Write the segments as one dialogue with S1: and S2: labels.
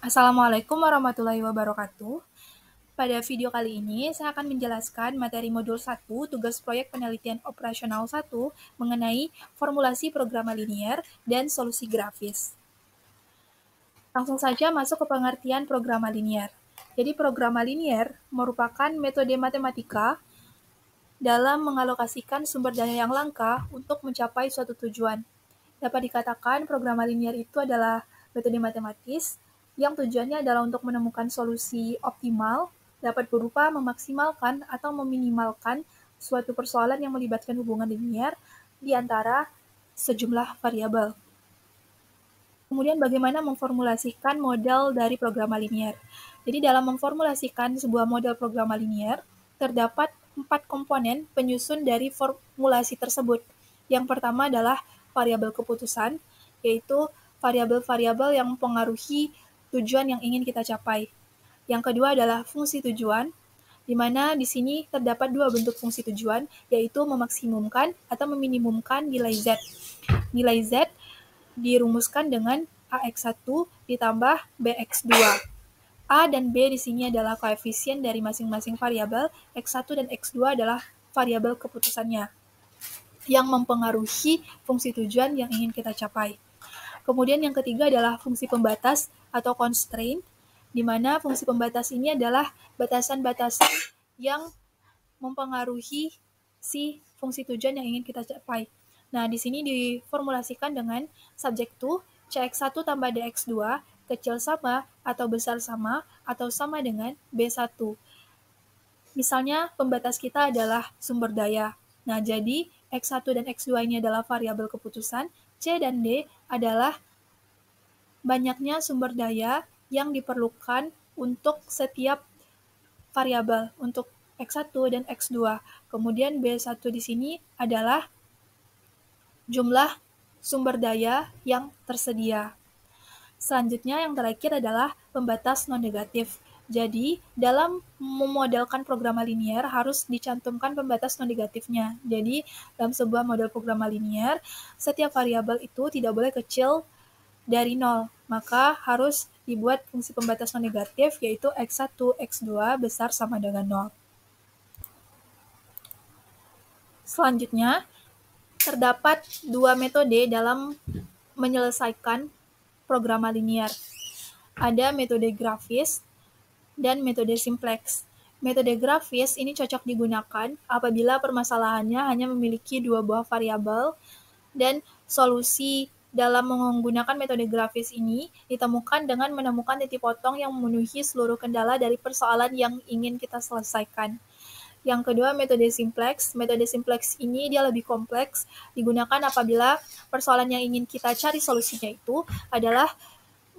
S1: Assalamualaikum warahmatullahi wabarakatuh. Pada video kali ini, saya akan menjelaskan materi modul 1 tugas proyek penelitian operasional 1 mengenai formulasi program linier dan solusi grafis. Langsung saja masuk ke pengertian program linier. Jadi program linier merupakan metode matematika dalam mengalokasikan sumber daya yang langka untuk mencapai suatu tujuan. Dapat dikatakan program linier itu adalah metode matematis yang tujuannya adalah untuk menemukan solusi optimal dapat berupa memaksimalkan atau meminimalkan suatu persoalan yang melibatkan hubungan linier di antara sejumlah variabel. Kemudian bagaimana memformulasikan model dari program linier. Jadi dalam memformulasikan sebuah model program linier, terdapat empat komponen penyusun dari formulasi tersebut. Yang pertama adalah variabel keputusan, yaitu variabel-variabel yang mempengaruhi tujuan yang ingin kita capai. Yang kedua adalah fungsi tujuan, di mana di sini terdapat dua bentuk fungsi tujuan, yaitu memaksimumkan atau meminimumkan nilai Z. Nilai Z dirumuskan dengan AX1 ditambah BX2. A dan B di sini adalah koefisien dari masing-masing variabel, X1 dan X2 adalah variabel keputusannya yang mempengaruhi fungsi tujuan yang ingin kita capai. Kemudian yang ketiga adalah fungsi pembatas atau constraint, di mana fungsi pembatas ini adalah batasan-batasan yang mempengaruhi si fungsi tujuan yang ingin kita capai. Nah, di sini diformulasikan dengan subjek to CX1 tambah DX2 kecil sama atau besar sama atau sama dengan B1. Misalnya, pembatas kita adalah sumber daya. Nah, jadi X1 dan X2 ini adalah variabel keputusan, C dan D adalah banyaknya sumber daya yang diperlukan untuk setiap variabel untuk X1 dan X2. Kemudian B1 di sini adalah jumlah sumber daya yang tersedia. Selanjutnya yang terakhir adalah pembatas non-negatif. Jadi, dalam memodelkan program linier harus dicantumkan pembatas non-negatifnya. Jadi, dalam sebuah model program linier, setiap variabel itu tidak boleh kecil dari nol, maka harus dibuat fungsi pembatas non negatif yaitu x1, x2 besar sama dengan nol. Selanjutnya, terdapat dua metode dalam menyelesaikan program linear. Ada metode grafis dan metode simplex. Metode grafis ini cocok digunakan apabila permasalahannya hanya memiliki dua buah variabel dan solusi dalam menggunakan metode grafis ini ditemukan dengan menemukan titik potong yang memenuhi seluruh kendala dari persoalan yang ingin kita selesaikan. Yang kedua, metode simplex. Metode simplex ini dia lebih kompleks, digunakan apabila persoalan yang ingin kita cari solusinya itu adalah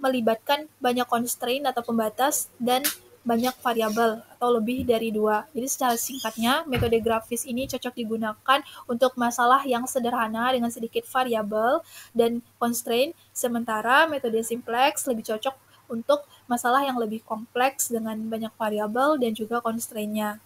S1: melibatkan banyak constraint atau pembatas dan banyak variabel atau lebih dari dua. Jadi secara singkatnya, metode grafis ini cocok digunakan untuk masalah yang sederhana dengan sedikit variabel dan constraint, sementara metode simplex lebih cocok untuk masalah yang lebih kompleks dengan banyak variabel dan juga constraint-nya.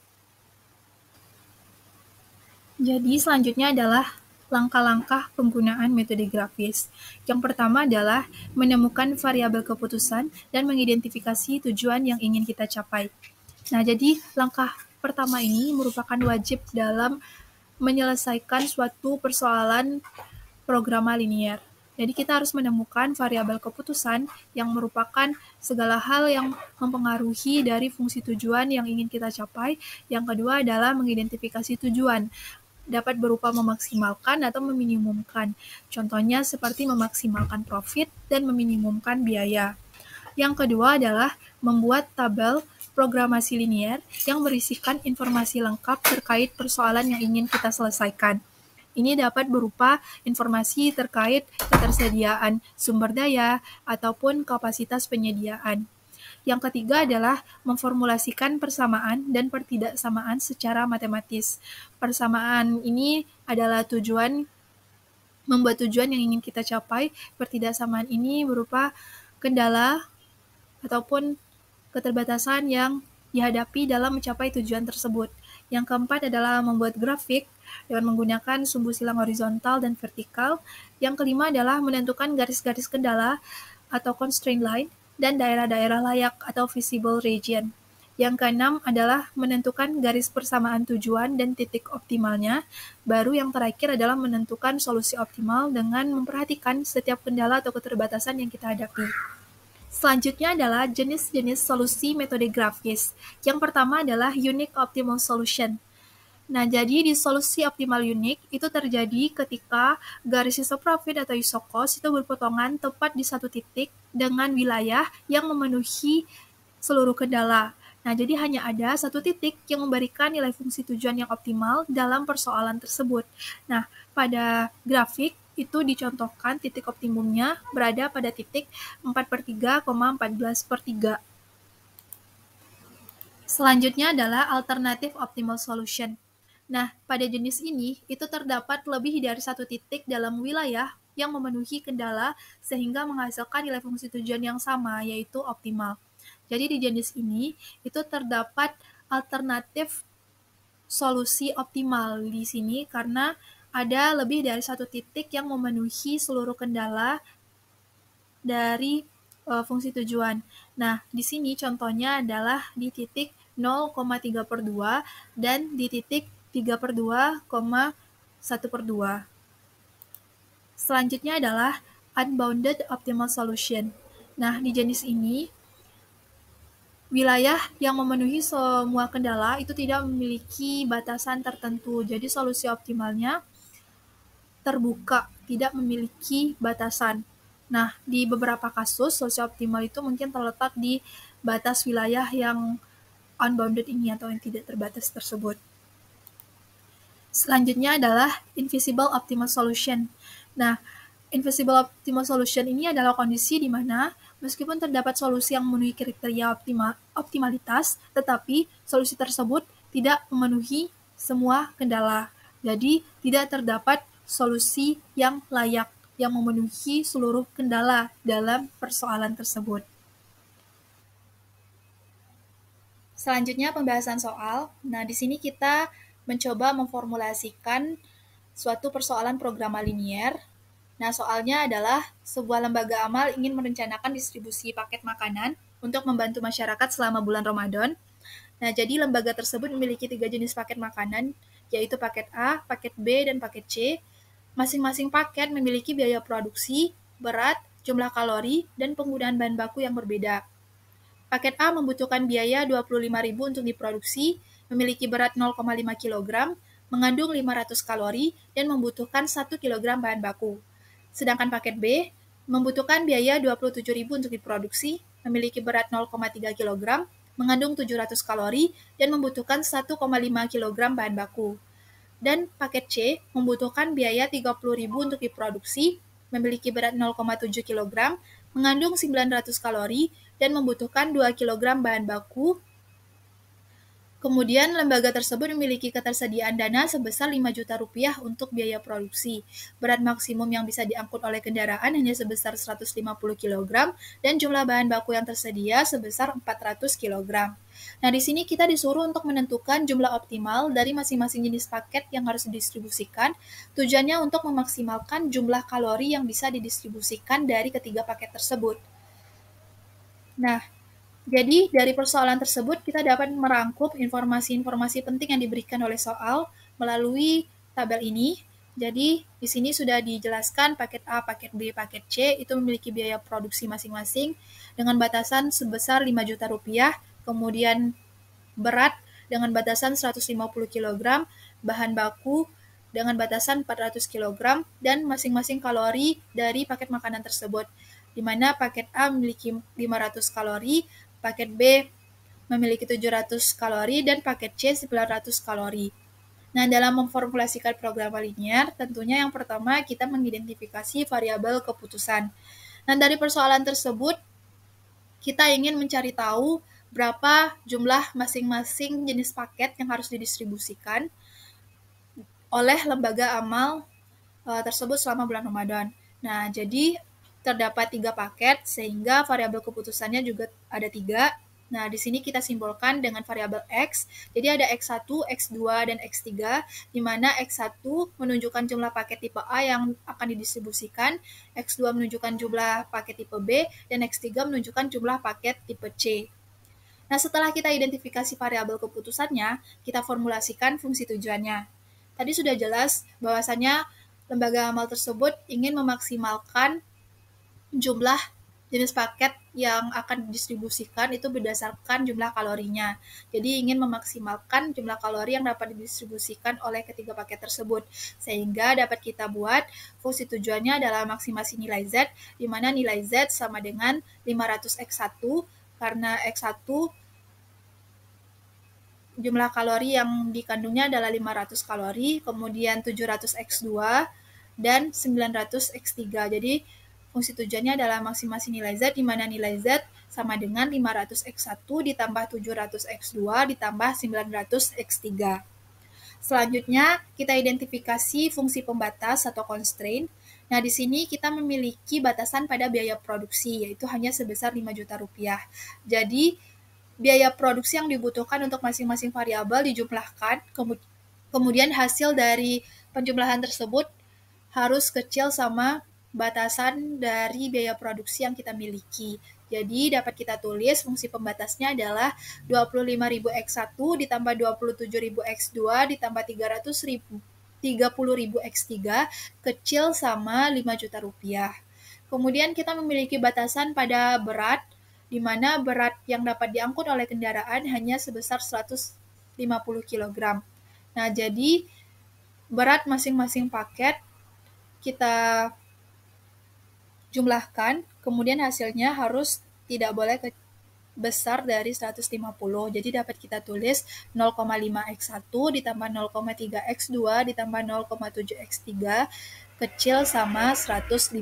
S1: Jadi selanjutnya adalah langkah-langkah penggunaan metode grafis. Yang pertama adalah menemukan variabel keputusan dan mengidentifikasi tujuan yang ingin kita capai. Nah, jadi langkah pertama ini merupakan wajib dalam menyelesaikan suatu persoalan programa linier. Jadi kita harus menemukan variabel keputusan yang merupakan segala hal yang mempengaruhi dari fungsi tujuan yang ingin kita capai. Yang kedua adalah mengidentifikasi tujuan dapat berupa memaksimalkan atau meminimumkan. Contohnya seperti memaksimalkan profit dan meminimumkan biaya. Yang kedua adalah membuat tabel programasi linier yang berisikan informasi lengkap terkait persoalan yang ingin kita selesaikan. Ini dapat berupa informasi terkait ketersediaan sumber daya ataupun kapasitas penyediaan. Yang ketiga adalah memformulasikan persamaan dan pertidaksamaan secara matematis. Persamaan ini adalah tujuan membuat tujuan yang ingin kita capai. Pertidaksamaan ini berupa kendala ataupun keterbatasan yang dihadapi dalam mencapai tujuan tersebut. Yang keempat adalah membuat grafik dengan menggunakan sumbu silang horizontal dan vertikal. Yang kelima adalah menentukan garis-garis kendala atau constraint line dan daerah-daerah layak atau visible region. Yang keenam adalah menentukan garis persamaan tujuan dan titik optimalnya. Baru yang terakhir adalah menentukan solusi optimal dengan memperhatikan setiap kendala atau keterbatasan yang kita hadapi. Selanjutnya adalah jenis-jenis solusi metode grafis. Yang pertama adalah unique optimal solution. Nah, jadi di solusi optimal unik itu terjadi ketika garis iso profit atau iso cost itu berpotongan tepat di satu titik dengan wilayah yang memenuhi seluruh kendala. Nah, jadi hanya ada satu titik yang memberikan nilai fungsi tujuan yang optimal dalam persoalan tersebut. Nah, pada grafik itu dicontohkan titik optimumnya berada pada titik 4 per 3, 14 per 3. Selanjutnya adalah alternatif optimal solution. Nah, pada jenis ini, itu terdapat lebih dari satu titik dalam wilayah yang memenuhi kendala sehingga menghasilkan nilai fungsi tujuan yang sama, yaitu optimal. Jadi di jenis ini, itu terdapat alternatif solusi optimal di sini karena ada lebih dari satu titik yang memenuhi seluruh kendala dari uh, fungsi tujuan. Nah, di sini contohnya adalah di titik 0,3 per 2 dan di titik 3 per 2, 1 per 2. Selanjutnya adalah unbounded optimal solution. Nah, di jenis ini, wilayah yang memenuhi semua kendala itu tidak memiliki batasan tertentu. Jadi, solusi optimalnya terbuka, tidak memiliki batasan. Nah, di beberapa kasus, solusi optimal itu mungkin terletak di batas wilayah yang unbounded ini atau yang tidak terbatas tersebut. Selanjutnya adalah Invisible Optimal Solution. Nah, Invisible Optimal Solution ini adalah kondisi di mana meskipun terdapat solusi yang memenuhi kriteria optima, optimalitas, tetapi solusi tersebut tidak memenuhi semua kendala. Jadi, tidak terdapat solusi yang layak yang memenuhi seluruh kendala dalam persoalan tersebut. Selanjutnya pembahasan soal. Nah, di sini kita mencoba memformulasikan suatu persoalan programa linier. Nah, soalnya adalah sebuah lembaga amal ingin merencanakan distribusi paket makanan untuk membantu masyarakat selama bulan Ramadan. Nah, jadi lembaga tersebut memiliki tiga jenis paket makanan, yaitu paket A, paket B, dan paket C. Masing-masing paket memiliki biaya produksi, berat, jumlah kalori, dan penggunaan bahan baku yang berbeda. Paket A membutuhkan biaya 25.000 untuk diproduksi, memiliki berat 0,5 kg, mengandung 500 kalori, dan membutuhkan 1 kg bahan baku. Sedangkan paket B membutuhkan biaya 27.000 untuk diproduksi, memiliki berat 0,3 kg, mengandung 700 kalori, dan membutuhkan 1,5 kg bahan baku. Dan paket C membutuhkan biaya 30.000 untuk diproduksi, memiliki berat 0,7 kg, mengandung 900 kalori, dan membutuhkan 2 kg bahan baku, Kemudian lembaga tersebut memiliki ketersediaan dana sebesar 5 juta rupiah untuk biaya produksi. Berat maksimum yang bisa diangkut oleh kendaraan hanya sebesar 150 kg dan jumlah bahan baku yang tersedia sebesar 400 kg. Nah, di sini kita disuruh untuk menentukan jumlah optimal dari masing-masing jenis paket yang harus didistribusikan, tujuannya untuk memaksimalkan jumlah kalori yang bisa didistribusikan dari ketiga paket tersebut. Nah, jadi, dari persoalan tersebut kita dapat merangkum informasi-informasi penting yang diberikan oleh soal melalui tabel ini. Jadi, di sini sudah dijelaskan paket A, paket B, paket C itu memiliki biaya produksi masing-masing dengan batasan sebesar 5 juta rupiah, kemudian berat dengan batasan 150 kg, bahan baku dengan batasan 400 kg, dan masing-masing kalori dari paket makanan tersebut, di mana paket A memiliki 500 kalori, paket B memiliki 700 kalori dan paket C 900 kalori. Nah, dalam memformulasikan program linear, tentunya yang pertama kita mengidentifikasi variabel keputusan. Nah, dari persoalan tersebut, kita ingin mencari tahu berapa jumlah masing-masing jenis paket yang harus didistribusikan oleh lembaga amal eh, tersebut selama bulan Ramadan. Nah, jadi terdapat tiga paket, sehingga variabel keputusannya juga ada tiga. Nah, di sini kita simbolkan dengan variabel X. Jadi ada X1, X2, dan X3, di mana X1 menunjukkan jumlah paket tipe A yang akan didistribusikan, X2 menunjukkan jumlah paket tipe B, dan X3 menunjukkan jumlah paket tipe C. Nah, setelah kita identifikasi variabel keputusannya, kita formulasikan fungsi tujuannya. Tadi sudah jelas bahwasannya lembaga amal tersebut ingin memaksimalkan jumlah jenis paket yang akan didistribusikan itu berdasarkan jumlah kalorinya. Jadi ingin memaksimalkan jumlah kalori yang dapat didistribusikan oleh ketiga paket tersebut. Sehingga dapat kita buat fungsi tujuannya adalah maksimasi nilai Z, di mana nilai Z sama dengan 500X1, karena X1 jumlah kalori yang dikandungnya adalah 500 kalori, kemudian 700X2, dan 900X3. Jadi Fungsi tujuannya adalah maksimasi nilai Z, di mana nilai Z sama dengan 500x1 ditambah 700x2 ditambah 900x3. Selanjutnya, kita identifikasi fungsi pembatas atau constraint. Nah, di sini kita memiliki batasan pada biaya produksi, yaitu hanya sebesar 5 juta rupiah. Jadi, biaya produksi yang dibutuhkan untuk masing-masing variabel dijumlahkan, kemudian hasil dari penjumlahan tersebut harus kecil sama batasan dari biaya produksi yang kita miliki. Jadi dapat kita tulis fungsi pembatasnya adalah 25.000 X1 ditambah 27.000 X2 ditambah 300.000 30.000 X3 kecil sama 5 juta rupiah. Kemudian kita memiliki batasan pada berat, di mana berat yang dapat diangkut oleh kendaraan hanya sebesar 150 kg. Nah, jadi berat masing-masing paket kita jumlahkan, kemudian hasilnya harus tidak boleh ke besar dari 150. Jadi dapat kita tulis 0,5x1 ditambah 0,3x2 ditambah 0,7x3 kecil sama 150.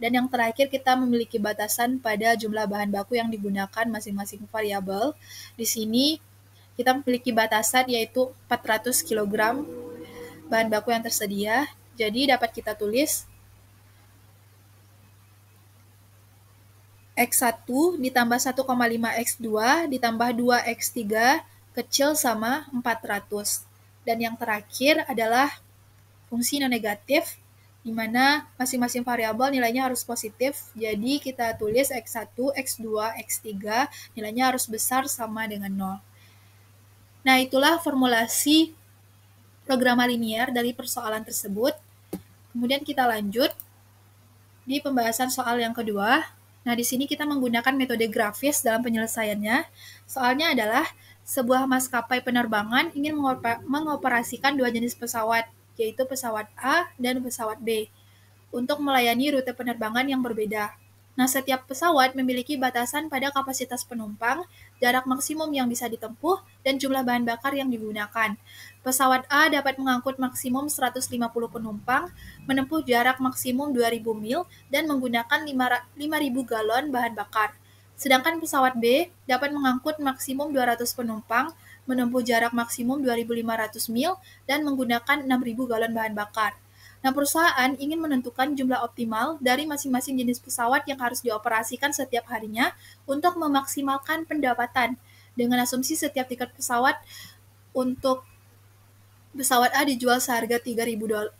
S1: Dan yang terakhir kita memiliki batasan pada jumlah bahan baku yang digunakan masing-masing variabel. Di sini kita memiliki batasan yaitu 400 kg bahan baku yang tersedia. Jadi dapat kita tulis X1 ditambah 1,5 X2 ditambah 2 X3 kecil sama 400. Dan yang terakhir adalah fungsi non negatif di mana masing-masing variabel nilainya harus positif. Jadi kita tulis X1, X2, X3 nilainya harus besar sama dengan 0. Nah, itulah formulasi programa linear dari persoalan tersebut. Kemudian kita lanjut di pembahasan soal yang kedua. Nah, di sini kita menggunakan metode grafis dalam penyelesaiannya. Soalnya adalah sebuah maskapai penerbangan ingin mengoperasikan dua jenis pesawat, yaitu pesawat A dan pesawat B, untuk melayani rute penerbangan yang berbeda. Nah, setiap pesawat memiliki batasan pada kapasitas penumpang, jarak maksimum yang bisa ditempuh, dan jumlah bahan bakar yang digunakan. Pesawat A dapat mengangkut maksimum 150 penumpang, menempuh jarak maksimum 2000 mil, dan menggunakan 5000 galon bahan bakar. Sedangkan pesawat B dapat mengangkut maksimum 200 penumpang, menempuh jarak maksimum 2500 mil, dan menggunakan 6000 galon bahan bakar. Nah, perusahaan ingin menentukan jumlah optimal dari masing-masing jenis pesawat yang harus dioperasikan setiap harinya untuk memaksimalkan pendapatan dengan asumsi setiap tiket pesawat untuk pesawat A dijual seharga 3.300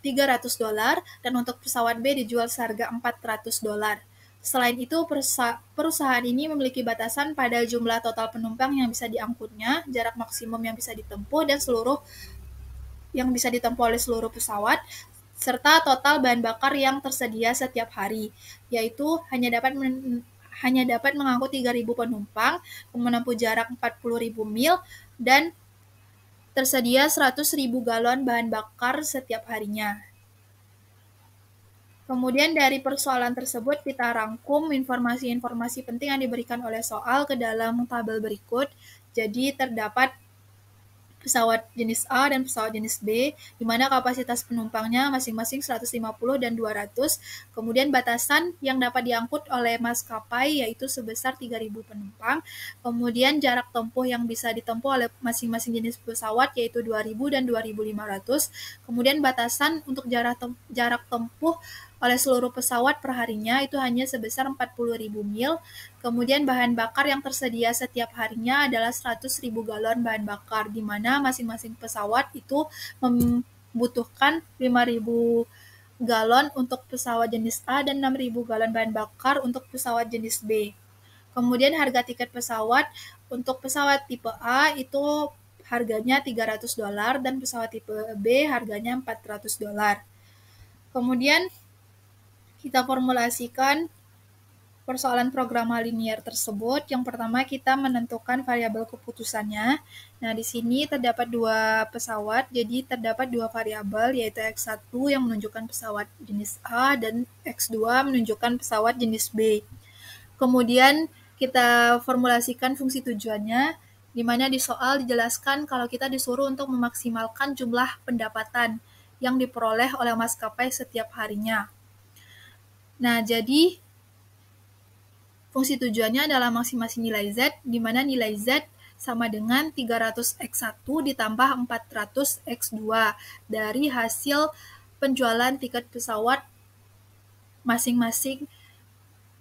S1: dolar dan untuk pesawat B dijual seharga 400 dolar. Selain itu, perusahaan ini memiliki batasan pada jumlah total penumpang yang bisa diangkutnya, jarak maksimum yang bisa ditempuh, dan seluruh yang bisa ditempuh oleh seluruh pesawat, serta total bahan bakar yang tersedia setiap hari, yaitu hanya dapat men hanya dapat mengangkut 3.000 penumpang, menempuh jarak 40.000 mil, dan tersedia 100.000 galon bahan bakar setiap harinya. Kemudian dari persoalan tersebut kita rangkum informasi-informasi penting yang diberikan oleh soal ke dalam tabel berikut. Jadi terdapat pesawat jenis A dan pesawat jenis B, di mana kapasitas penumpangnya masing-masing 150 dan 200. Kemudian batasan yang dapat diangkut oleh maskapai yaitu sebesar 3.000 penumpang. Kemudian jarak tempuh yang bisa ditempuh oleh masing-masing jenis pesawat yaitu 2.000 dan 2.500. Kemudian batasan untuk jarak tempuh, jarak tempuh oleh seluruh pesawat perharinya itu hanya sebesar 40.000 mil. Kemudian bahan bakar yang tersedia setiap harinya adalah 100.000 galon bahan bakar, di mana masing-masing pesawat itu membutuhkan 5.000 galon untuk pesawat jenis A dan 6.000 galon bahan bakar untuk pesawat jenis B. Kemudian harga tiket pesawat untuk pesawat tipe A itu harganya 300 dolar dan pesawat tipe B harganya 400 dolar. Kemudian kita formulasikan persoalan program linear tersebut. Yang pertama kita menentukan variabel keputusannya. Nah, di sini terdapat dua pesawat, jadi terdapat dua variabel yaitu X1 yang menunjukkan pesawat jenis A dan X2 menunjukkan pesawat jenis B. Kemudian kita formulasikan fungsi tujuannya di mana di soal dijelaskan kalau kita disuruh untuk memaksimalkan jumlah pendapatan yang diperoleh oleh maskapai setiap harinya. Nah, jadi fungsi tujuannya adalah maksimasi nilai Z, di mana nilai Z sama dengan 300x1 ditambah 400x2 dari hasil penjualan tiket pesawat masing-masing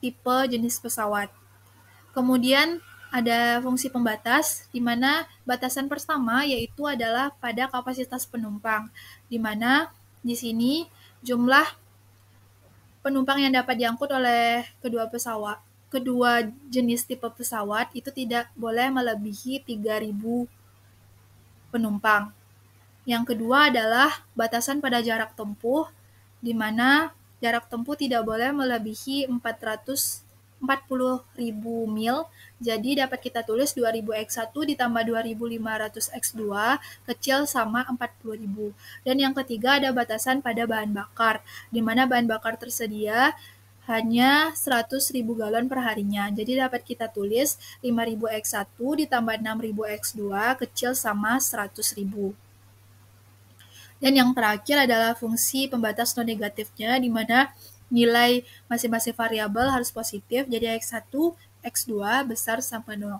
S1: tipe jenis pesawat. Kemudian ada fungsi pembatas, di mana batasan pertama yaitu adalah pada kapasitas penumpang, di mana di sini jumlah penumpang yang dapat diangkut oleh kedua pesawat kedua jenis tipe pesawat itu tidak boleh melebihi 3000 penumpang. Yang kedua adalah batasan pada jarak tempuh di mana jarak tempuh tidak boleh melebihi 400 40.000 mil, jadi dapat kita tulis 2000 X1 ditambah 2500 X2 kecil sama 40.000. Dan yang ketiga ada batasan pada bahan bakar, di mana bahan bakar tersedia hanya 100.000 galon per harinya. Jadi dapat kita tulis 5.000 X1 ditambah 6.000 X2 kecil sama 100.000. Dan yang terakhir adalah fungsi pembatas non negatifnya, di mana Nilai masing-masing variabel harus positif, jadi X1, X2 besar sama 0.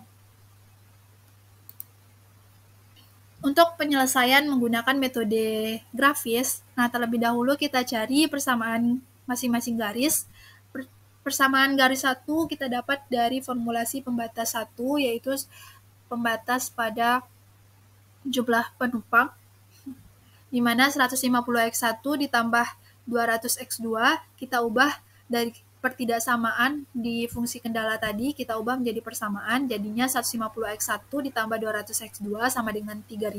S1: Untuk penyelesaian menggunakan metode grafis, nah terlebih dahulu kita cari persamaan masing-masing garis. Persamaan garis 1 kita dapat dari formulasi pembatas 1, yaitu pembatas pada jumlah penumpang, di mana 150X1 ditambah 200x2 kita ubah dari pertidaksamaan di fungsi kendala tadi kita ubah menjadi persamaan jadinya 150x1 ditambah 200x2 sama dengan 3000.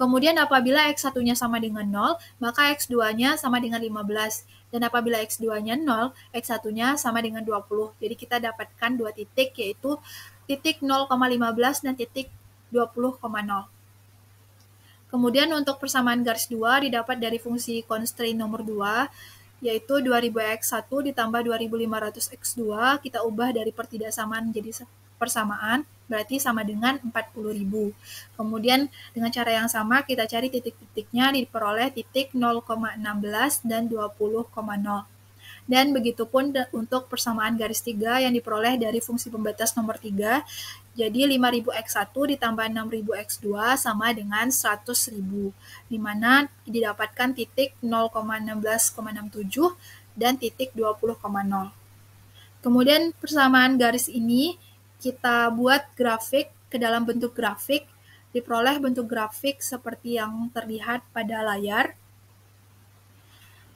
S1: Kemudian apabila x1-nya sama dengan 0, maka x2-nya sama dengan 15. Dan apabila x2-nya 0, x1-nya sama dengan 20. Jadi kita dapatkan dua titik yaitu titik 0,15 dan titik 20,0. Kemudian untuk persamaan garis 2 didapat dari fungsi constraint nomor 2, yaitu 2000x1 ditambah 2500x2, kita ubah dari pertidaksamaan menjadi persamaan, berarti sama dengan 40.000. Kemudian dengan cara yang sama kita cari titik-titiknya diperoleh titik 0,16 dan 20,0 dan begitupun untuk persamaan garis tiga yang diperoleh dari fungsi pembatas nomor tiga Jadi 5000x1 ditambah 6000x2 sama dengan 100.000 di mana didapatkan titik 0,16,67 dan titik 20,0. Kemudian persamaan garis ini kita buat grafik ke dalam bentuk grafik diperoleh bentuk grafik seperti yang terlihat pada layar.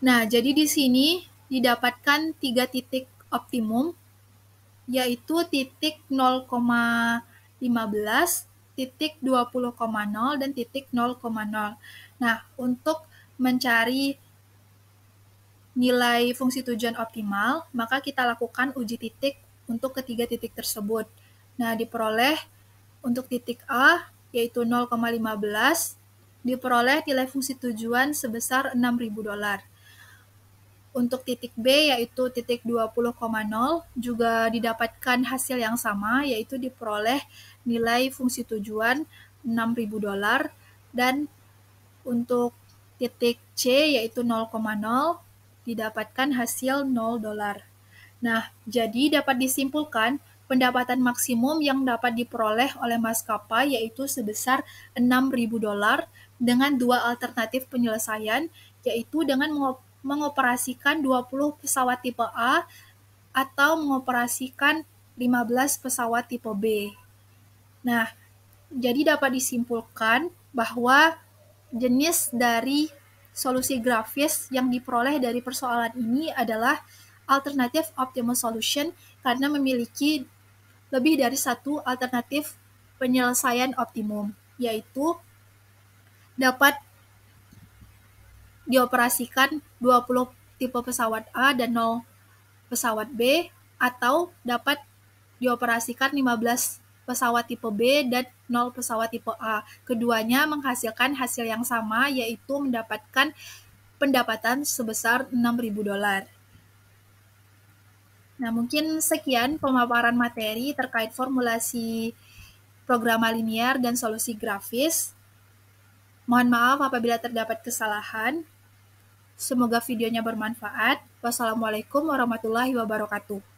S1: Nah, jadi di sini didapatkan tiga titik optimum, yaitu titik 0,15, titik 20,0, dan titik 0,0. Nah, untuk mencari nilai fungsi tujuan optimal, maka kita lakukan uji titik untuk ketiga titik tersebut. Nah, diperoleh untuk titik A, yaitu 0,15, diperoleh nilai fungsi tujuan sebesar 6.000 dolar. Untuk titik B yaitu titik 20,0 juga didapatkan hasil yang sama yaitu diperoleh nilai fungsi tujuan 6.000 dolar dan untuk titik C yaitu 0,0 didapatkan hasil 0 dolar. Nah, jadi dapat disimpulkan pendapatan maksimum yang dapat diperoleh oleh maskapai yaitu sebesar 6.000 dolar dengan dua alternatif penyelesaian yaitu dengan mengoperasikan 20 pesawat tipe A atau mengoperasikan 15 pesawat tipe B. Nah, jadi dapat disimpulkan bahwa jenis dari solusi grafis yang diperoleh dari persoalan ini adalah alternatif optimal solution karena memiliki lebih dari satu alternatif penyelesaian optimum, yaitu dapat dioperasikan 20 tipe pesawat A dan 0 pesawat B atau dapat dioperasikan 15 pesawat tipe B dan 0 pesawat tipe A. Keduanya menghasilkan hasil yang sama yaitu mendapatkan pendapatan sebesar 6.000 dolar. Nah, mungkin sekian pemaparan materi terkait formulasi programa linear dan solusi grafis. Mohon maaf apabila terdapat kesalahan. Semoga videonya bermanfaat. Wassalamualaikum warahmatullahi wabarakatuh.